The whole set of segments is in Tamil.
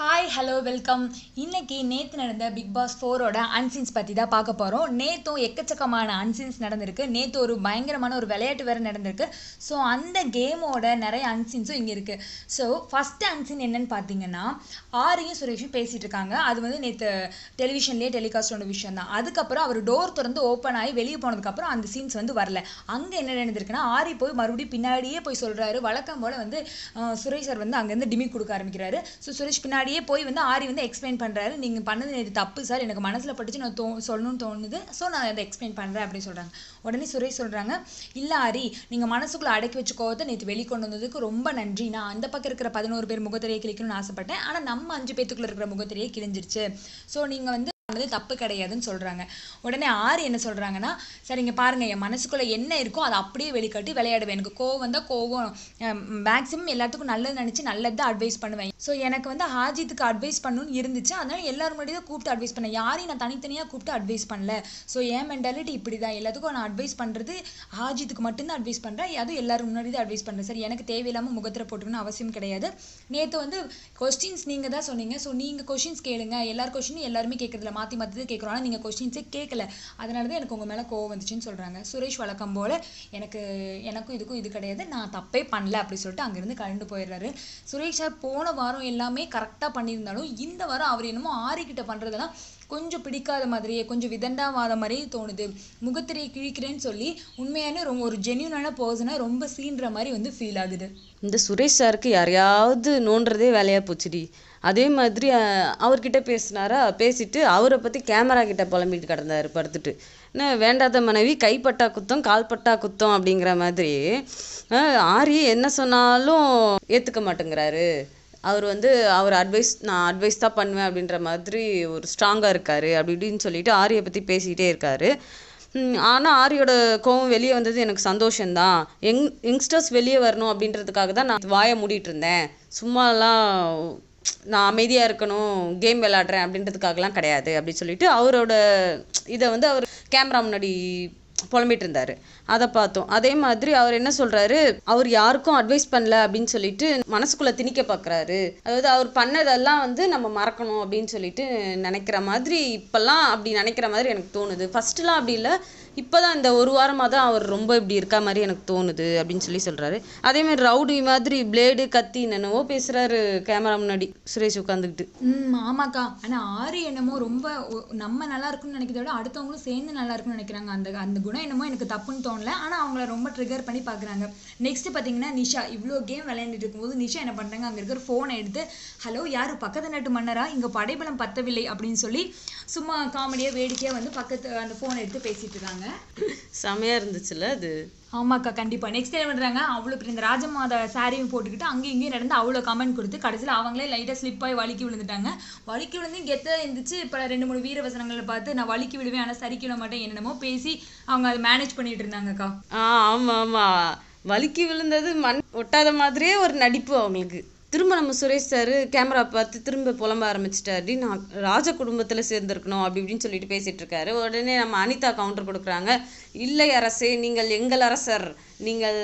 ஹாய் ஹலோ வெல்கம் இன்னைக்கு நேற்று நடந்த பிக் பாஸ் ஃபோரோட அன்சீன்ஸ் பற்றி தான் பார்க்க போகிறோம் நேற்றும் எக்கச்சக்கமான அன்சீன்ஸ் நடந்திருக்கு நேற்று ஒரு பயங்கரமான ஒரு விளையாட்டு வேறு நடந்திருக்கு ஸோ அந்த கேமோட நிறைய அன்சீன்ஸும் இங்கே இருக்குது ஸோ ஃபஸ்ட்டு அன்சீன் என்னன்னு பார்த்தீங்கன்னா ஆரியும் சுரேஷும் பேசிகிட்டு இருக்காங்க அது வந்து நேற்று டெலிவிஷன்லேயே டெலிகாஸ்ட் ஒன்று விஷயம் தான் அதுக்கப்புறம் அவர் டோர் திறந்து ஓப்பன் ஆகி வெளியே போனதுக்கப்புறம் அந்த சீன்ஸ் வந்து வரல அங்கே என்ன நடந்திருக்குன்னா ஆரி போய் மறுபடியும் பின்னாடியே போய் சொல்கிறாரு வழக்கம் போல் வந்து சுரேஷ் சார் வந்து அங்கேருந்து டிமி கொடுக்க ஆரம்பிக்கிறாரு ஸோ சுரேஷ் பின்னாடி முன்னாடியே போய் வந்து ஆரி வந்து எக்ஸ்பிளைன் பண்ணுறாரு நீங்கள் பண்ணது நேற்று தப்பு சார் எனக்கு மனசில் பட்டுச்சு நான் தோ சொல்லணும்னு தோணுது ஸோ நான் அதை எக்ஸ்பிளைன் பண்ணுறேன் அப்படின்னு சொல்கிறாங்க உடனே சுரேஷ் சொல்கிறாங்க இல்லை ஆரி நீங்கள் மனசுக்குள்ளே அடக்கி வச்சு கோவத்தை நேற்று வெளிக்கொண்டு வந்ததுக்கு ரொம்ப நன்றி நான் அந்த பக்கம் இருக்கிற பதினோரு பேர் முகத்திரையை கிழிக்கணும்னு ஆசைப்பட்டேன் ஆனால் நம்ம அஞ்சு பேத்துக்குள்ளே இருக்கிற முகத்திரையை கிழிஞ்சிருச்சு ஸோ நீங்கள் வந்து பண்ணது தப்பு கிடையாதுன்னு சொல்கிறாங்க உடனே ஆறு என்ன சொல்கிறாங்கன்னா சரிங்க பாருங்கள் என் மனசுக்குள்ளே என்ன இருக்கோ அதை அப்படியே வெளிக்காட்டி விளையாடுவேன் எனக்கு கோவம் வந்தால் கோவம் மேக்ஸிமம் எல்லாத்துக்கும் நல்லது நினச்சி நல்லது தான் அட்வைஸ் பண்ணுவேன் ஸோ எனக்கு வந்து ஹாஜித்துக்கு அட்வைஸ் பண்ணணும்னு இருந்துச்சு அதனால் எல்லாரும் முன்னாடி தான் கூப்பிட்டு அட்வைஸ் பண்ணேன் யாரையும் நான் தனித்தனியாக கூப்பிட்டு அட்வைஸ் பண்ணல ஸோ என் மென்டாலிட்டி இப்படி தான் எல்லாத்துக்கும் நான் அட்வைஸ் பண்ணுறது ஹாஜித்துக்கு மட்டும்தான் அட்வைஸ் பண்ணுறேன் அதுவும் எல்லாரும் முன்னாடி தான் அட்வைஸ் பண்ணுறேன் சார் எனக்கு தேவையில்லாமல் முகத்தில் போட்டுக்கணும்னு அவசியம் கிடையாது நேற்று வந்து கொஸ்டின்ஸ் நீங்கள் தான் சொன்னீங்க ஸோ நீங்கள் கொஷின்ஸ் கேளுங்க எல்லார் கொஷினும் எல்லாருமே கேட்குறதுல மாற்றி மாற்றி தான் கேட்குறோம் ஆனால் நீங்கள் கொஸ்டின்ஸே கேட்கல அதனால தான் எனக்கு உங்கள் மேலே கோவம் வந்துச்சுன்னு சொல்கிறாங்க சுரேஷ் வழக்கம் போல் எனக்கு எனக்கும் இதுக்கும் இது கிடையாது நான் தப்பே பண்ணல அப்படி சொல்லிட்டு அங்கேருந்து கலந்து போயிடுறாரு சுரேஷ் சார் போன வாரம் எல்லாமே கரெக்டாக பண்ணியிருந்தாலும் இந்த வாரம் அவர் என்னமோ ஆரிக்கிட்ட பண்ணுறதெல்லாம் கொஞ்சம் பிடிக்காத மாதிரியே கொஞ்சம் விதண்டாவாத மாதிரியே தோணுது முகத்திரையை கிழிக்கிறேன்னு சொல்லி உண்மையான ரொம்ப ஒரு ஜென்யூனான பர்சனாக ரொம்ப சீன்ற மாதிரி வந்து ஃபீல் ஆகுது இந்த சுரேஷ் சாருக்கு யாரையாவது நோண்டுறதே வேலையாக போச்சுடி அதே மாதிரி அவர்கிட்ட பேசினாரா பேசிட்டு அவரை பற்றி கேமரா கிட்ட புலம்பிட்டு கிடந்தாரு படுத்துட்டு என்ன வேண்டாத மனைவி கைப்பட்டா குத்தம் கால்பட்டா குத்தம் அப்படிங்கிற மாதிரி ஆரி என்ன சொன்னாலும் ஏற்றுக்க மாட்டேங்கிறாரு அவர் வந்து அவர் அட்வைஸ் நான் அட்வைஸ் தான் பண்ணுவேன் அப்படின்ற மாதிரி ஒரு ஸ்ட்ராங்காக இருக்கார் அப்படி இப்படின்னு சொல்லிட்டு ஆரியை பற்றி பேசிக்கிட்டே இருக்கார் ஆனால் ஆரியோட கோவம் வெளியே வந்தது எனக்கு சந்தோஷம்தான் யங் யங்ஸ்டர்ஸ் வெளியே வரணும் அப்படின்றதுக்காக தான் நான் வாயை மூடிட்டு இருந்தேன் சும்மாலாம் நான் அமைதியாக இருக்கணும் கேம் விளாட்றேன் அப்படின்றதுக்காகலாம் கிடையாது அப்படின்னு சொல்லிட்டு அவரோட இதை வந்து அவர் கேமரா முன்னாடி புலம்பிட்டு இருந்தாரு அதை பார்த்தோம் அதே மாதிரி அவர் என்ன சொல்றாரு அவர் யாருக்கும் அட்வைஸ் பண்ணல அப்படின்னு சொல்லிட்டு மனசுக்குள்ள திணிக்க பார்க்குறாரு அதாவது அவர் பண்ணதெல்லாம் வந்து நம்ம மறக்கணும் அப்படின்னு சொல்லிட்டு நினைக்கிற மாதிரி இப்பெல்லாம் அப்படி நினைக்கிற மாதிரி எனக்கு தோணுது ஃபர்ஸ்ட்லாம் அப்படி இல்லை இப்போ தான் இந்த ஒரு வாரமாக தான் அவர் ரொம்ப இப்படி இருக்கா மாதிரி எனக்கு தோணுது அப்படின்னு சொல்லி சொல்கிறாரு அதேமாதிரி ரவுடி மாதிரி பிளேடு கத்தி என்னென்னவோ பேசுகிறாரு கேமரா முன்னாடி சுரேஷ் உட்காந்துக்கிட்டு ம் ஆமாக்கா ஆனால் ஆறு என்னமோ ரொம்ப நம்ம நல்லா இருக்குன்னு நினைக்கிறத விட அடுத்தவங்களும் சேர்ந்து நல்லா இருக்குன்னு நினைக்கிறாங்க அந்த அந்த குணம் என்னமோ எனக்கு தப்புன்னு தோணலை ஆனால் அவங்கள ரொம்ப ட்ரிகர் பண்ணி பார்க்குறாங்க நெக்ஸ்ட் பார்த்தீங்கன்னா நிஷா இவ்வளோ கேம் விளையாண்டுட்டு இருக்கும்போது நிஷா என்ன பண்ணுறாங்க அங்கே இருக்கிற ஃபோனை எடுத்து ஹலோ யார் பக்கத்து நாட்டு மன்னரா இங்கே படைபலம் பத்தவில்லை அப்படின்னு சொல்லி சும்மா காமெடியாக வேடிக்கையாக வந்து பக்கத்து அந்த ஃபோனை எடுத்து பேசிட்டு இருக்காங்க செமையாக இருந்துச்சுல்ல அது ஆமாக்கா கண்டிப்பாக நெக்ஸ்ட் என்ன பண்ணுறாங்க அவ்வளோ இந்த ராஜமாதா சாரியும் போட்டுக்கிட்டு அங்கேயும் இங்கேயும் நடந்து அவ்வளோ கமெண்ட் கொடுத்து கடைசியில் அவங்களே லைட்டாக ஸ்லிப் ஆகி வலிக்கி விழுந்துட்டாங்க வலிக்கி விழுந்து கெத்த இருந்துச்சு இப்போ ரெண்டு மூணு வீர வசனங்களை பார்த்து நான் வலிக்கி விடுவேன் ஆனால் சரிக்க மாட்டேன் என்னென்னமோ பேசி அவங்க அதை மேனேஜ் பண்ணிட்டு இருந்தாங்கக்கா ஆ ஆமாம் ஆமாம் வலிக்கி விழுந்தது மண் ஒட்டாத மாதிரியே ஒரு நடிப்பு அவங்களுக்கு திரும்ப நம்ம சுரேஷ் சார் கேமரா பார்த்து திரும்ப புலம்ப ஆரம்பிச்சிட்டாரு அப்படின்னு நான் ராஜ குடும்பத்தில் சேர்ந்துருக்கணும் அப்படி இப்படின்னு சொல்லிட்டு பேசிகிட்டு இருக்காரு உடனே நம்ம அனிதா கவுண்டர் கொடுக்குறாங்க இல்லை அரசே நீங்கள் எங்கள் அரசர் நீங்கள்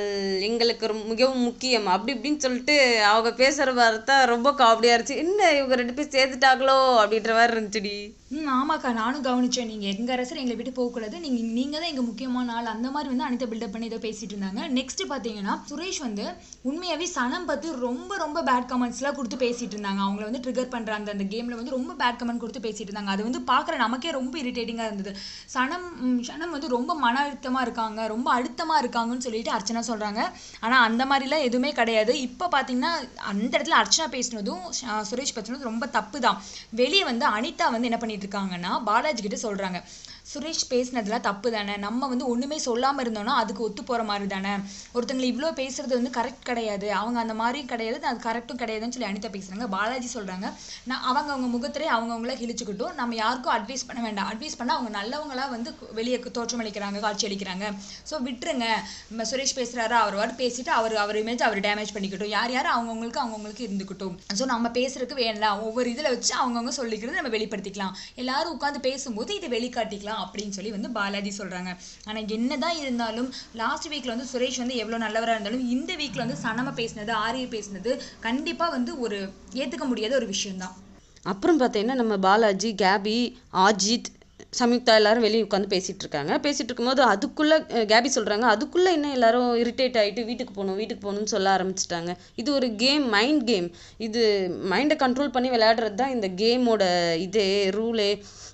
எங்களுக்கு ரொம்ப மிகவும் முக்கியம் அப்படி இப்படின்னு சொல்லிட்டு அவங்க பேசுகிற வார்த்தை ரொம்ப காமெடியாக இருந்துச்சு என்ன இவங்க ரெண்டு பேர் சேர்த்துட்டாங்களோ அப்படின்ற மாதிரி இருந்துச்சுடி ம் ஆமாக்கா நானும் கவனிச்சேன் நீங்கள் எங்கள் அரசர் எங்களை விட்டு போகக்கூடாது நீங்கள் நீங்கள் தான் எங்கள் முக்கியமான ஆள் அந்த மாதிரி வந்து அனைத்து பில்டப் பண்ணி ஏதோ பேசிகிட்டு இருந்தாங்க நெக்ஸ்ட்டு பார்த்தீங்கன்னா சுரேஷ் வந்து உண்மையாகவே சனம் பார்த்து ரொம்ப ரொம்ப பேட் கமெண்ட்ஸ்லாம் கொடுத்து பேசிகிட்டு இருந்தாங்க அவங்கள வந்து ட்ரிகர் பண்ணுற அந்த அந்த கேமில் வந்து ரொம்ப பேட் கமெண்ட் கொடுத்து பேசிகிட்டு இருந்தாங்க அது வந்து பார்க்குற நமக்கே ரொம்ப இரிட்டேட்டிங்காக இருந்தது சனம் சனம் வந்து ரொம்ப மன அழுத்தமாக இருக்காங்க ரொம்ப அழுத்தமாக இருக்காங்கன்னு சொல்லிட்டு அர்ச்சனா சொல்கிறாங்க ஆனால் அந்த மாதிரிலாம் எதுவுமே கிடையாது இப்போ பார்த்தீங்கன்னா அந்த இடத்துல அர்ச்சனா பேசினதும் சுரேஷ் பேசினதும் ரொம்ப தப்பு தான் வெளியே வந்து அனிதா வந்து என்ன பண்ணிட்டு இருக்காங்கன்னா பாலாஜி கிட்ட சொல்றாங்க சுரேஷ் பேசினதுலாம் தப்பு தானே நம்ம வந்து ஒன்றுமே சொல்லாமல் இருந்தோம்னா அதுக்கு ஒத்து போகிற மாதிரி தானே ஒருத்தங்களை இவ்வளோ பேசுகிறது வந்து கரெக்ட் கிடையாது அவங்க அந்த மாதிரியும் கிடையாது அது கரெக்டும் கிடையாதுன்னு சொல்லி அனிதா பேசுகிறாங்க பாலாஜி சொல்கிறாங்க நான் அவங்க அவங்க முகத்திலே அவங்கவுங்கள கிழிச்சுக்கிட்டும் நம்ம யாருக்கும் அட்வைஸ் பண்ண வேண்டாம் அட்வைஸ் பண்ணால் அவங்க நல்லவங்களாக வந்து வெளியே தோற்றமளிக்கிறாங்க காட்சி அளிக்கிறாங்க ஸோ விட்டுருங்க சுரேஷ் பேசுகிறாரா அவர் வாட்டு பேசிட்டு அவர் அவர் இமேஜ் அவர் டேமேஜ் பண்ணிக்கிட்டும் யார் யார் அவங்கவுங்களுக்கு அவங்கவுங்களுக்கு இருந்துக்கிட்டும் ஸோ நம்ம பேசுறதுக்கு வேண்டாம் ஒவ்வொரு இதில் வச்சு அவங்கவுங்க சொல்லிக்கிறது நம்ம வெளிப்படுத்திக்கலாம் எல்லாரும் உட்காந்து பேசும்போது இதை வெளிக்காட்டிக்கலாம் தான் அப்படின்னு சொல்லி வந்து பாலாஜி சொல்கிறாங்க ஆனால் என்ன தான் இருந்தாலும் லாஸ்ட் வீக்கில் வந்து சுரேஷ் வந்து எவ்வளோ நல்லவராக இருந்தாலும் இந்த வீக்கில் வந்து சனமாக பேசினது ஆரிய பேசினது கண்டிப்பாக வந்து ஒரு ஏற்றுக்க முடியாத ஒரு விஷயம்தான் அப்புறம் பார்த்தீங்கன்னா நம்ம பாலாஜி கேபி ஆஜித் சம்யுக்தா எல்லாரும் வெளியே உட்காந்து பேசிகிட்டு இருக்காங்க பேசிகிட்டு இருக்கும்போது அதுக்குள்ளே கேபி சொல்கிறாங்க அதுக்குள்ளே என்ன எல்லாரும் இரிட்டேட் ஆகிட்டு வீட்டுக்கு போகணும் வீட்டுக்கு போகணும்னு சொல்ல ஆரம்பிச்சிட்டாங்க இது ஒரு கேம் மைண்ட் கேம் இது மைண்டை கண்ட்ரோல் பண்ணி விளையாடுறது தான் இந்த கேமோட இதே ரூலே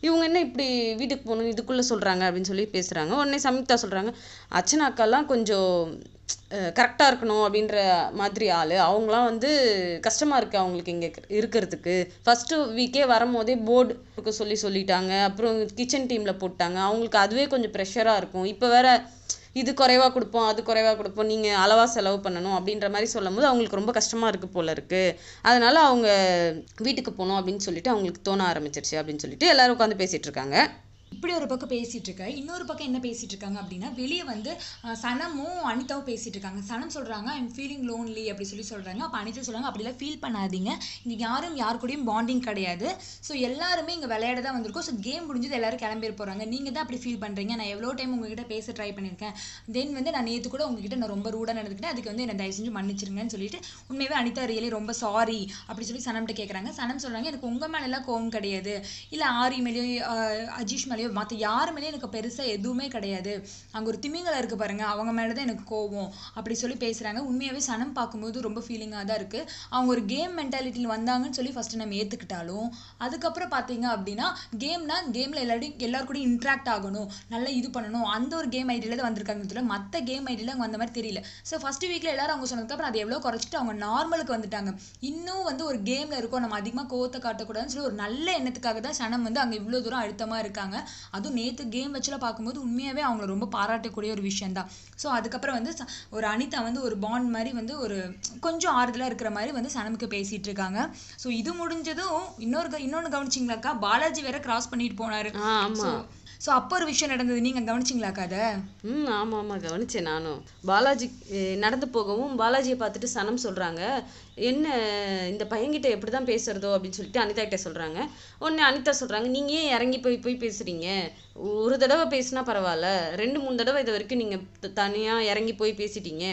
இவங்க என்ன இப்படி வீட்டுக்கு போகணும் இதுக்குள்ளே சொல்கிறாங்க அப்படின்னு சொல்லி பேசுகிறாங்க உடனே சம்யுக்தா சொல்கிறாங்க அர்ச்சனாக்கெல்லாம் கொஞ்சம் கரெக்டாக இருக்கணும் அப்படின்ற மாதிரி ஆள் அவங்களாம் வந்து கஷ்டமாக இருக்குது அவங்களுக்கு இங்கே இருக்கிறதுக்கு ஃபஸ்ட்டு வீக்கே வரும்போதே போர்டுக்கு சொல்லி சொல்லிட்டாங்க அப்புறம் கிச்சன் டீமில் போட்டாங்க அவங்களுக்கு அதுவே கொஞ்சம் ப்ரெஷராக இருக்கும் இப்போ வேற இது குறைவாக கொடுப்போம் அது குறைவாக கொடுப்போம் நீங்கள் அளவாக செலவு பண்ணணும் அப்படின்ற மாதிரி சொல்லும் போது அவங்களுக்கு ரொம்ப கஷ்டமாக இருக்குது போல் இருக்குது அதனால் அவங்க வீட்டுக்கு போகணும் அப்படின்னு சொல்லிட்டு அவங்களுக்கு தோண ஆரம்பிச்சிருச்சு அப்படின்னு சொல்லிட்டு எல்லோரும் உட்காந்து பேசிகிட்டு இருக்காங்க இப்படி ஒரு பக்கம் பேசிகிட்டு இருக்க இன்னொரு பக்கம் என்ன பேசிகிட்டு இருக்காங்க அப்படின்னா வெளியே வந்து சனமும் அனிதாவும் பேசிகிட்டு இருக்காங்க சனம் சொல்கிறாங்க ஐம் ஃபீலிங் லோன்லி அப்படி சொல்லி சொல்கிறாங்க அப்போ அனிதா சொல்கிறாங்க அப்படிலாம் ஃபீல் பண்ணாதீங்க இங்கே யாரும் யார் கூடயும் பாண்டிங் கிடையாது ஸோ எல்லாருமே இங்கே விளையாட தான் வந்திருக்கோம் ஸோ கேம் முடிஞ்சது எல்லாரும் கிளம்பி போகிறாங்க நீங்கள் தான் அப்படி ஃபீல் பண்ணுறீங்க நான் எவ்வளோ டைம் உங்ககிட்ட பேச ட்ரை பண்ணியிருக்கேன் தென் வந்து நான் நேற்று கூட உங்ககிட்ட நான் ரொம்ப ரூடாக நடந்துக்கிட்டேன் அதுக்கு வந்து என்னை தயவு செஞ்சு மன்னிச்சிருங்கன்னு சொல்லிட்டு உண்மையாகவே அனிதா ரியலி ரொம்ப சாரி அப்படி சொல்லி சனம்கிட்ட கேட்குறாங்க சனம் சொல்கிறாங்க எனக்கு உங்கள் மேலாம் கோவம் கிடையாது இல்லை ஆரி மேலேயோ அஜீஷ் மேலே மேலேயோ மற்ற யார் மேலேயும் எனக்கு பெருசாக எதுவுமே கிடையாது அங்கே ஒரு திமிங்கலம் இருக்குது பாருங்கள் அவங்க மேலே தான் எனக்கு கோவம் அப்படி சொல்லி பேசுகிறாங்க உண்மையாகவே சனம் பார்க்கும்போது ரொம்ப ஃபீலிங்காக தான் இருக்குது அவங்க ஒரு கேம் மென்டாலிட்டியில் வந்தாங்கன்னு சொல்லி ஃபஸ்ட்டு நம்ம ஏற்றுக்கிட்டாலும் அதுக்கப்புறம் பார்த்தீங்க அப்படின்னா கேம்னா கேமில் எல்லாரும் எல்லாரும் கூட இன்ட்ராக்ட் ஆகணும் நல்லா இது பண்ணணும் அந்த ஒரு கேம் ஐடியில் தான் வந்திருக்காங்க சொல்ல மற்ற கேம் ஐடியில் அவங்க வந்த மாதிரி தெரியல ஸோ ஃபஸ்ட்டு வீக்கில் எல்லாரும் அவங்க சொன்னதுக்கப்புறம் அதை எவ்வளோ குறைச்சிட்டு அவங்க நார்மலுக்கு வந்துட்டாங்க இன்னும் வந்து ஒரு கேமில் இருக்கோம் நம்ம அதிகமாக கோவத்தை காட்டக்கூடாதுன்னு சொல்லி ஒரு நல்ல எண்ணத்துக்காக தான் சனம் வந்து அங்கே இவ்வளோ தூரம் அழுத்தமாக இருக்காங்க அதுவும் நேற்று கேம் வச்சுலாம் பார்க்கும்போது உண்மையாகவே அவங்கள ரொம்ப பாராட்டக்கூடிய ஒரு விஷயம் தான் ஸோ அதுக்கப்புறம் வந்து ஒரு அனிதா வந்து ஒரு பாண்ட் மாதிரி வந்து ஒரு கொஞ்சம் ஆறுதலாக இருக்கிற மாதிரி வந்து சனமுக்கு பேசிகிட்டு இருக்காங்க ஸோ இது முடிஞ்சதும் இன்னொரு இன்னொன்று கவனிச்சிங்களாக்கா பாலாஜி வேற கிராஸ் பண்ணிட்டு போனார் ஸோ அப்போ ஒரு விஷயம் நடந்தது நீங்கள் கவனிச்சிங்களா கதை ம் ஆமாம் ஆமாம் கவனித்தேன் நானும் பாலாஜி நடந்து போகவும் பாலாஜியை பார்த்துட்டு சனம் சொல்கிறாங்க என்ன இந்த பையன்கிட்ட எப்படி தான் பேசுகிறதோ அப்படின்னு சொல்லிட்டு அனிதா கிட்ட சொல்கிறாங்க ஒன்று அனிதா சொல்கிறாங்க நீங்கள் ஏன் இறங்கி போய் போய் பேசுகிறீங்க ஒரு தடவை பேசுனா பரவாயில்ல ரெண்டு மூணு தடவை இது வரைக்கும் நீங்கள் தனியாக இறங்கி போய் பேசிட்டீங்க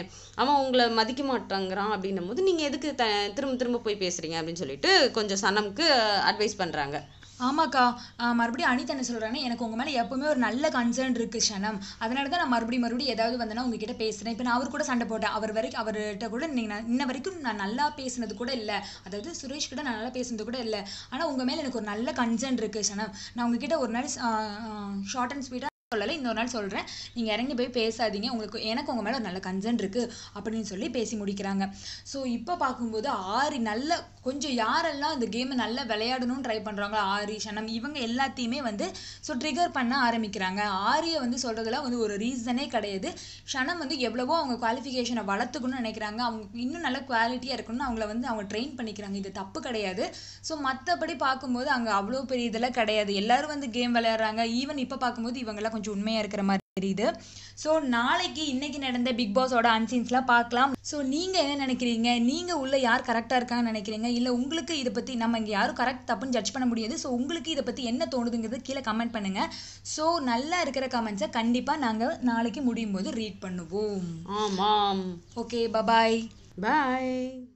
அவன் உங்களை மதிக்க மாட்டாங்கிறான் அப்படின்னும் போது நீங்கள் எதுக்கு த திரும்ப திரும்ப போய் பேசுகிறீங்க அப்படின்னு சொல்லிட்டு கொஞ்சம் சனம்க்கு அட்வைஸ் பண்ணுறாங்க ஆமாக்கா மறுபடியும் அனிதா என்ன சொல்கிறேன்னா எனக்கு உங்கள் மேலே எப்போவுமே ஒரு நல்ல கன்சர்ன் இருக்குது ஷனம் அதனால தான் நான் மறுபடியும் மறுபடியும் ஏதாவது வந்தேன்னா உங்ககிட்ட பேசுகிறேன் இப்போ நான் அவர் கூட சண்டை போட்டேன் அவர் வரைக்கும் அவர்கிட்ட கூட நீங்கள் இன்ன வரைக்கும் நான் நல்லா பேசினது கூட இல்லை அதாவது சுரேஷ் கிட்ட நான் நல்லா பேசினது கூட இல்லை ஆனால் உங்கள் மேலே எனக்கு ஒரு நல்ல கன்சர்ன் இருக்குது ஷனம் நான் உங்ககிட்ட ஒரு நாள் ஷார்ட் அண்ட் ஸ்வீட்டாக சொல்லலை ஒரு நாள் சொல்கிறேன் நீங்கள் இறங்கி போய் பேசாதீங்க உங்களுக்கு எனக்கு உங்கள் மேலே ஒரு நல்ல கன்சர்ன் இருக்குது அப்படின்னு சொல்லி பேசி முடிக்கிறாங்க ஸோ இப்போ பார்க்கும்போது ஆரி நல்ல கொஞ்சம் யாரெல்லாம் அந்த கேமை நல்லா விளையாடணும்னு ட்ரை பண்ணுறாங்களோ ஆரி ஷனம் இவங்க எல்லாத்தையுமே வந்து ஸோ ட்ரிகர் பண்ண ஆரம்பிக்கிறாங்க ஆரியை வந்து சொல்கிறதுல வந்து ஒரு ரீசனே கிடையாது ஷனம் வந்து எவ்வளவோ அவங்க குவாலிஃபிகேஷனை வளர்த்துக்கணும்னு நினைக்கிறாங்க அவங்க இன்னும் நல்ல குவாலிட்டியாக இருக்கணும்னு அவங்கள வந்து அவங்க ட்ரெயின் பண்ணிக்கிறாங்க இது தப்பு கிடையாது ஸோ மற்றபடி பார்க்கும்போது அங்கே அவ்வளோ பெரிய இதெல்லாம் கிடையாது எல்லோரும் வந்து கேம் விளையாடுறாங்க ஈவன் இப்போ பார்க்கும்போது இவங்கெல்லாம் கொஞ்சம் உண்மையாக இருக்கிற மாதிரி தெரியுது ஸோ நாளைக்கு இன்னைக்கு நடந்த பிக் பாஸோட அன்சீன்ஸ்லாம் பார்க்கலாம் ஸோ நீங்கள் என்ன நினைக்கிறீங்க நீங்கள் உள்ள யார் கரெக்டாக இருக்காங்கன்னு நினைக்கிறீங்க இல்லை உங்களுக்கு இதை பற்றி நம்ம இங்கே யாரும் கரெக்ட் தப்புன்னு ஜட்ஜ் பண்ண முடியாது ஸோ உங்களுக்கு இதை பற்றி என்ன தோணுதுங்கிறது கீழே கமெண்ட் பண்ணுங்க ஸோ நல்லா இருக்கிற கமெண்ட்ஸை கண்டிப்பாக நாங்கள் நாளைக்கு முடியும் போது ரீட் பண்ணுவோம் ஆமாம் ஓகே பபாய் பாய்